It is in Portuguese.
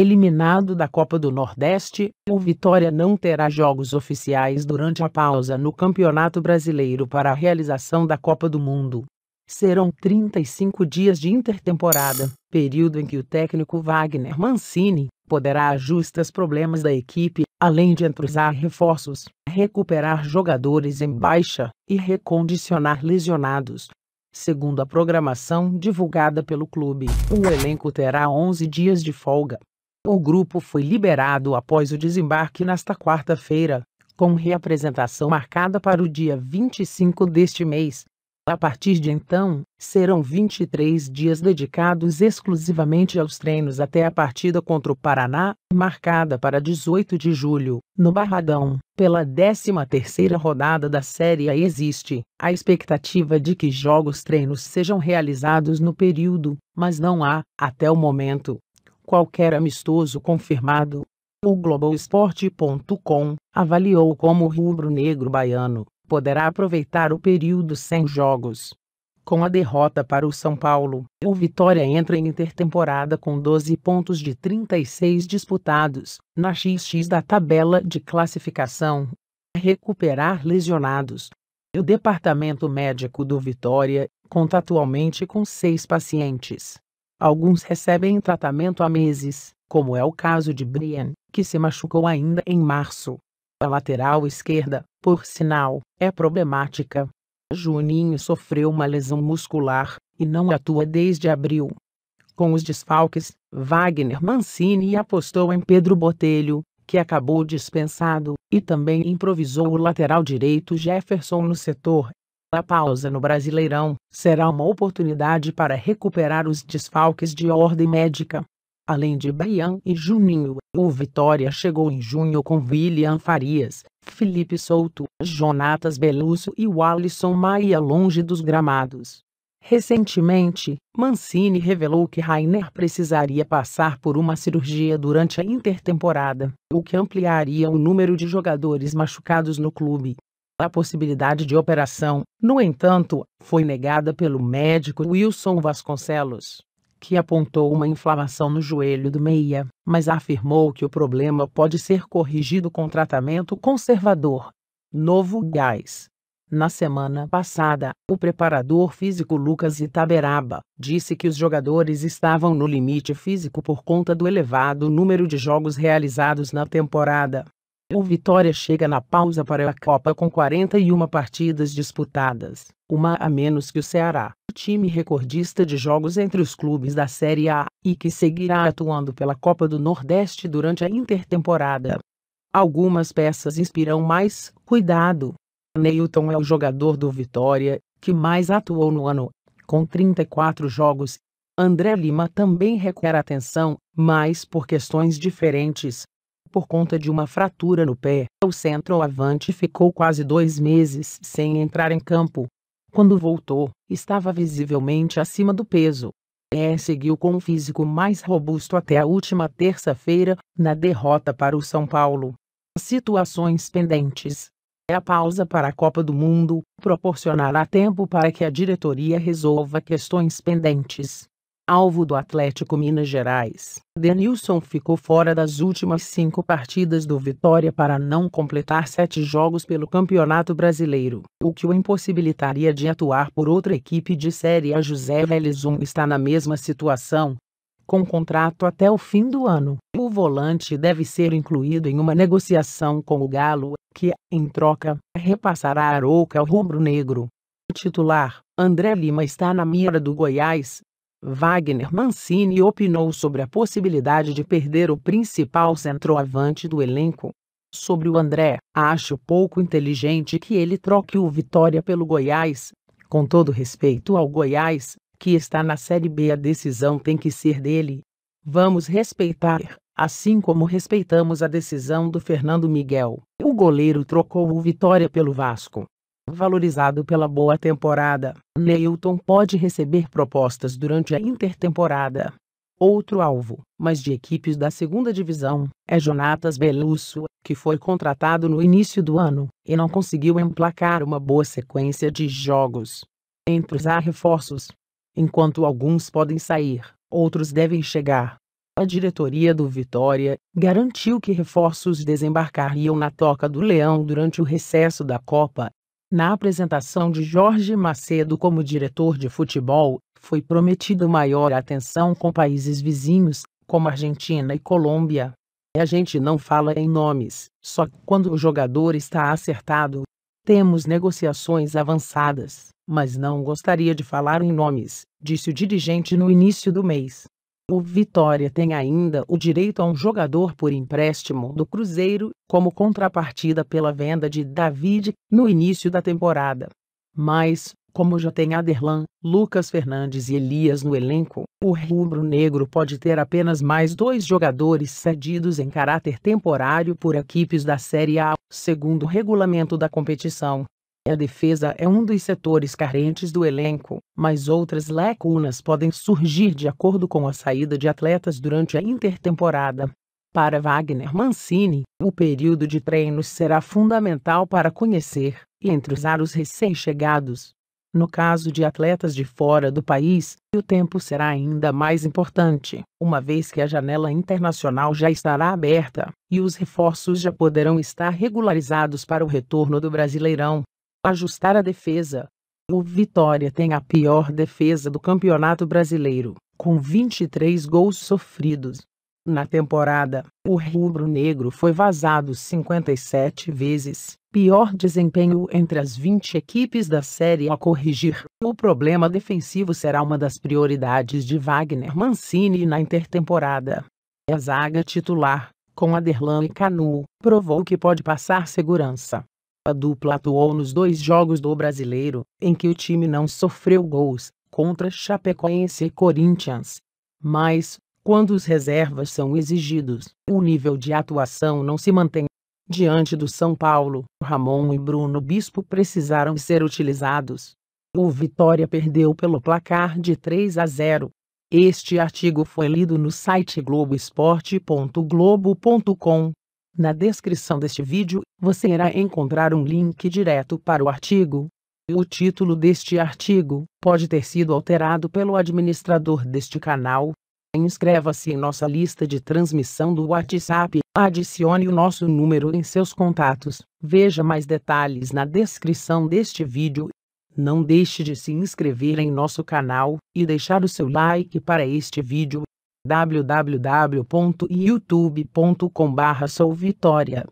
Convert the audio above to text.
eliminado da Copa do Nordeste, o Vitória não terá jogos oficiais durante a pausa no Campeonato Brasileiro para a realização da Copa do Mundo. Serão 35 dias de intertemporada, período em que o técnico Wagner Mancini poderá ajustar os problemas da equipe, além de entrosar reforços, recuperar jogadores em baixa e recondicionar lesionados. Segundo a programação divulgada pelo clube, o elenco terá 11 dias de folga, o grupo foi liberado após o desembarque nesta quarta-feira, com reapresentação marcada para o dia 25 deste mês. A partir de então, serão 23 dias dedicados exclusivamente aos treinos até a partida contra o Paraná, marcada para 18 de julho, no Barradão. Pela 13ª rodada da Série A existe a expectativa de que jogos treinos sejam realizados no período, mas não há, até o momento, qualquer amistoso confirmado. O Globoesporte.com avaliou como o rubro-negro baiano poderá aproveitar o período sem jogos. Com a derrota para o São Paulo, o Vitória entra em intertemporada com 12 pontos de 36 disputados, na XX da tabela de classificação. Recuperar lesionados. O departamento médico do Vitória conta atualmente com seis pacientes, Alguns recebem tratamento há meses, como é o caso de Brian, que se machucou ainda em março. A lateral esquerda, por sinal, é problemática. Juninho sofreu uma lesão muscular e não atua desde abril. Com os desfalques, Wagner Mancini apostou em Pedro Botelho, que acabou dispensado, e também improvisou o lateral direito Jefferson no setor a pausa no Brasileirão será uma oportunidade para recuperar os desfalques de ordem médica. Além de Baian e Juninho, o Vitória chegou em junho com William Farias, Felipe Souto, Jonatas Belusso e Wallison Maia longe dos gramados. Recentemente, Mancini revelou que Rainer precisaria passar por uma cirurgia durante a intertemporada, o que ampliaria o número de jogadores machucados no clube a possibilidade de operação, no entanto, foi negada pelo médico Wilson Vasconcelos, que apontou uma inflamação no joelho do meia, mas afirmou que o problema pode ser corrigido com tratamento conservador. Novo gás. Na semana passada, o preparador físico Lucas Itaberaba disse que os jogadores estavam no limite físico por conta do elevado número de jogos realizados na temporada. O Vitória chega na pausa para a Copa com 41 partidas disputadas, uma a menos que o Ceará, o time recordista de jogos entre os clubes da Série A, e que seguirá atuando pela Copa do Nordeste durante a intertemporada. Algumas peças inspiram mais cuidado. Neilton é o jogador do Vitória, que mais atuou no ano, com 34 jogos. André Lima também requer atenção, mas por questões diferentes por conta de uma fratura no pé. O centroavante ficou quase dois meses sem entrar em campo. Quando voltou, estava visivelmente acima do peso. É seguiu com um físico mais robusto até a última terça-feira, na derrota para o São Paulo. Situações pendentes. É a pausa para a Copa do Mundo proporcionará tempo para que a diretoria resolva questões pendentes alvo do Atlético Minas Gerais. Denilson ficou fora das últimas cinco partidas do Vitória para não completar sete jogos pelo Campeonato Brasileiro, o que o impossibilitaria de atuar por outra equipe de Série A. José Velizum está na mesma situação. Com contrato até o fim do ano, o volante deve ser incluído em uma negociação com o Galo, que, em troca, repassará a Arouca ao rubro-negro. Titular, André Lima está na mira do Goiás, Wagner Mancini opinou sobre a possibilidade de perder o principal centroavante do elenco. Sobre o André, acho pouco inteligente que ele troque o Vitória pelo Goiás. Com todo respeito ao Goiás, que está na Série B, a decisão tem que ser dele. Vamos respeitar, assim como respeitamos a decisão do Fernando Miguel. O goleiro trocou o Vitória pelo Vasco. Valorizado pela boa temporada, Neilton pode receber propostas durante a intertemporada. Outro alvo, mas de equipes da segunda divisão, é Jonatas Belusso, que foi contratado no início do ano e não conseguiu emplacar uma boa sequência de jogos. Entre os há reforços. Enquanto alguns podem sair, outros devem chegar. A diretoria do Vitória garantiu que reforços desembarcariam na Toca do Leão durante o recesso da Copa na apresentação de Jorge Macedo como diretor de futebol, foi prometida maior atenção com países vizinhos, como Argentina e Colômbia. A gente não fala em nomes, só quando o jogador está acertado. Temos negociações avançadas, mas não gostaria de falar em nomes, disse o dirigente no início do mês. O Vitória tem ainda o direito a um jogador por empréstimo do Cruzeiro, como contrapartida pela venda de David no início da temporada. Mas, como já tem Aderlan, Lucas Fernandes e Elias no elenco, o rubro-negro pode ter apenas mais dois jogadores cedidos em caráter temporário por equipes da Série A, segundo o regulamento da competição. A defesa é um dos setores carentes do elenco, mas outras lacunas podem surgir de acordo com a saída de atletas durante a intertemporada. Para Wagner Mancini, o período de treinos será fundamental para conhecer e entrosar os recém-chegados. No caso de atletas de fora do país, o tempo será ainda mais importante, uma vez que a janela internacional já estará aberta e os reforços já poderão estar regularizados para o retorno do Brasileirão ajustar a defesa. O Vitória tem a pior defesa do Campeonato Brasileiro, com 23 gols sofridos. Na temporada, o rubro-negro foi vazado 57 vezes, pior desempenho entre as 20 equipes da série a corrigir. O problema defensivo será uma das prioridades de Wagner Mancini na intertemporada. A zaga titular, com Aderlan e Canu, provou que pode passar segurança etapa dupla atuou nos dois jogos do Brasileiro, em que o time não sofreu gols, contra Chapecoense e Corinthians. Mas, quando os reservas são exigidos, o nível de atuação não se mantém. Diante do São Paulo, Ramon e Bruno Bispo precisaram ser utilizados. O Vitória perdeu pelo placar de 3 a 0. Este artigo foi lido no site globoesporte.globo.com. Na descrição deste vídeo, você irá encontrar um link direto para o artigo. O título deste artigo pode ter sido alterado pelo administrador deste canal. Inscreva-se em nossa lista de transmissão do WhatsApp, adicione o nosso número em seus contatos, veja mais detalhes na descrição deste vídeo. Não deixe de se inscrever em nosso canal e deixar o seu like para este vídeo www.youtube.com/souvitoria